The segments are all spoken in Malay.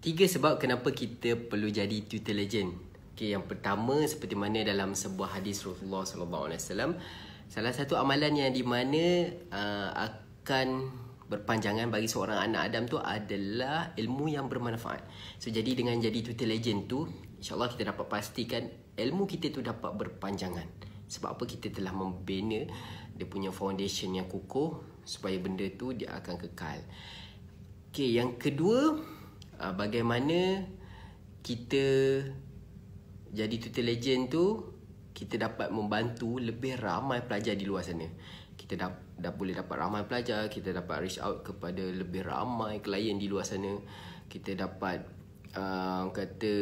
Tiga sebab kenapa kita perlu jadi tutor legend. Okay, yang pertama seperti mana dalam sebuah hadis Rasulullah sallallahu alaihi wasallam salah satu amalan yang di mana uh, akan berpanjangan bagi seorang anak Adam tu adalah ilmu yang bermanfaat. So jadi dengan jadi tutor legend tu insyaallah kita dapat pastikan ilmu kita tu dapat berpanjangan. Sebab apa kita telah membina dia punya foundation yang kukuh supaya benda tu dia akan kekal. Okay, yang kedua uh, bagaimana kita jadi tutor legend tu kita dapat membantu lebih ramai pelajar di luar sana kita dah, dah boleh dapat ramai pelajar kita dapat reach out kepada lebih ramai klien di luar sana kita dapat uh, kata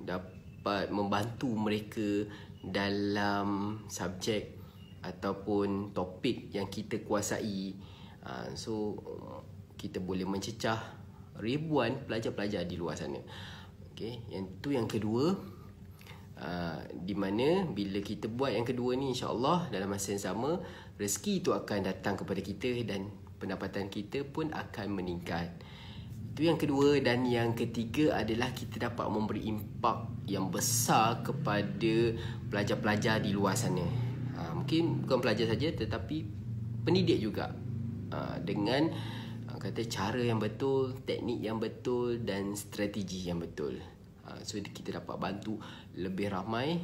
dapat membantu mereka dalam subjek ataupun topik yang kita kuasai uh, so kita boleh mencecah ribuan pelajar-pelajar di luar sana. Okey, yang tu yang kedua Uh, di mana bila kita buat yang kedua ni insyaAllah dalam masa yang sama rezeki itu akan datang kepada kita dan pendapatan kita pun akan meningkat itu yang kedua dan yang ketiga adalah kita dapat memberi impak yang besar kepada pelajar-pelajar di luar sana uh, mungkin bukan pelajar saja tetapi pendidik juga uh, dengan uh, kata cara yang betul, teknik yang betul dan strategi yang betul. Ah, so kita dapat bantu lebih ramai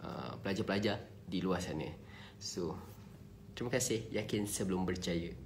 ah, pelajar-pelajar di luar sana. So terima kasih yakin sebelum percaya.